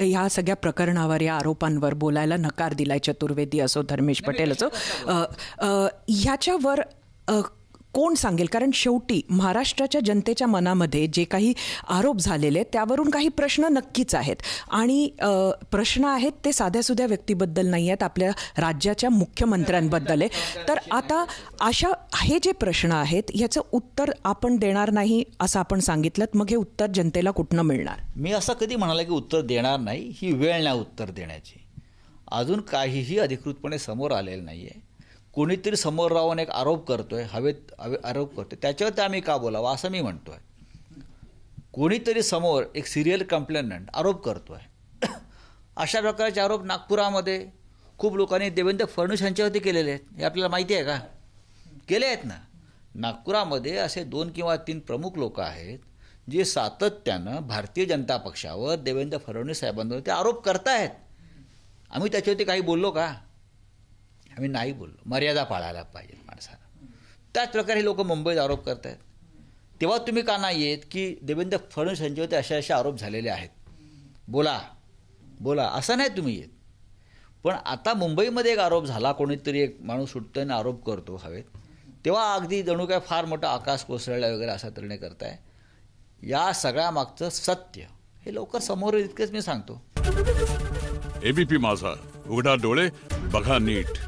ह्या सगळ्या प्रकरणावर या आरोपांवर बोलायला नकार दिलाय चतुर्वेदी असो धर्मेश पटेल असो ह्याच्यावर कोण सांगेल कारण शेवटी महाराष्ट्राच्या जनतेच्या मनामध्ये जे काही आरोप झालेले त्यावरून काही प्रश्न नक्कीच आहेत आणि प्रश्न आहेत ते साध्यासुध्या व्यक्तीबद्दल नाही आहेत आपल्या राज्याच्या मुख्यमंत्र्यांबद्दल आहे तर आता अशा हे जे प्रश्न आहेत याचं उत्तर आपण देणार नाही असं आपण सांगितलं मग हे उत्तर जनतेला कुठनं मिळणार मी असं कधी म्हणाला की उत्तर देणार नाही ही वेळ नाही उत्तर देण्याची अजून काहीही अधिकृतपणे समोर आलेलं नाही आहे कोणीतरी समोर राहून एक आरोप करतोय हवेत हवे आरोप करतोय त्याच्यावरती आम्ही का बोलावं असं मी म्हणतो आहे कोणीतरी समोर एक सिरियल कंप्लेनंट आरोप करतो आहे अशा प्रकारचे आरोप नागपुरामध्ये खूप लोकांनी देवेंद्र फडणवीस यांच्यावरती केलेले आहेत हे आपल्याला माहिती आहे का केले आहेत ना नागपुरामध्ये असे दोन किंवा तीन प्रमुख लोक आहेत जे सातत्यानं भारतीय जनता पक्षावर देवेंद्र फडणवीस साहेबांवरती आरोप करतायत आम्ही त्याच्यावरती काही बोललो का आम्ही नाही बोललो मर्यादा पाळायला पाहिजे माणसाला त्याच प्रकारे लोक मुंबईत आरोप करत आहेत तेव्हा तुम्ही का नाही येत की देवेंद्र फडणवीस यांच्यावरती असे असे आरोप झालेले आहेत बोला बोला असं नाही तुम्ही येत पण आता मुंबईमध्ये एक आरोप झाला कोणीतरी एक माणूस सुटतो आणि आरोप करतो हवेत तेव्हा अगदी जणू काय फार मोठं आकाश कोसळला वगैरे असा तरणे करताय या सगळ्या मागचं सत्य हे लवकर समोर इतकंच मी सांगतो एबीपी माझा उघडा डोळे बघा नीट